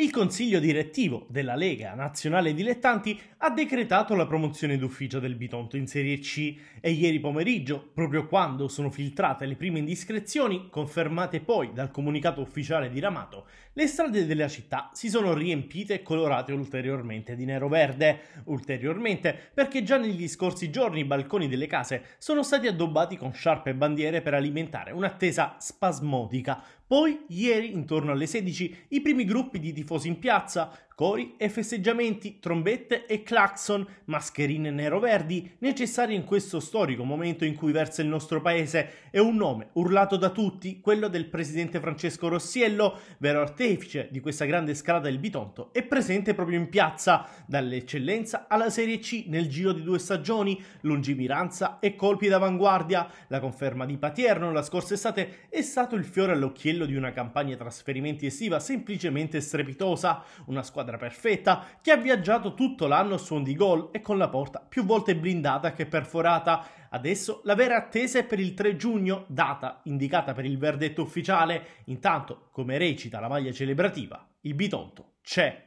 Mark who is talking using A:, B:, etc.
A: il consiglio direttivo della Lega Nazionale Dilettanti ha decretato la promozione d'ufficio del Bitonto in Serie C e ieri pomeriggio, proprio quando sono filtrate le prime indiscrezioni, confermate poi dal comunicato ufficiale diramato, le strade della città si sono riempite e colorate ulteriormente di nero-verde, ulteriormente perché già negli scorsi giorni i balconi delle case sono stati addobbati con sciarpe e bandiere per alimentare un'attesa spasmodica. Poi, ieri, intorno alle 16, i primi gruppi di tifosi tifosi in piazza, cori e festeggiamenti, trombette e clacson, mascherine nero-verdi, necessarie in questo storico momento in cui versa il nostro paese, e un nome urlato da tutti, quello del presidente Francesco Rossiello, vero artefice di questa grande scalata del Bitonto, è presente proprio in piazza, dall'eccellenza alla Serie C nel giro di due stagioni, lungimiranza e colpi d'avanguardia. La conferma di Patierno la scorsa estate è stato il fiore all'occhiello di una campagna trasferimenti estiva semplicemente strepitosa spiritosa, una squadra perfetta che ha viaggiato tutto l'anno a suon di gol e con la porta più volte blindata che perforata. Adesso la vera attesa è per il 3 giugno, data indicata per il verdetto ufficiale. Intanto, come recita la maglia celebrativa, il Bitonto c'è.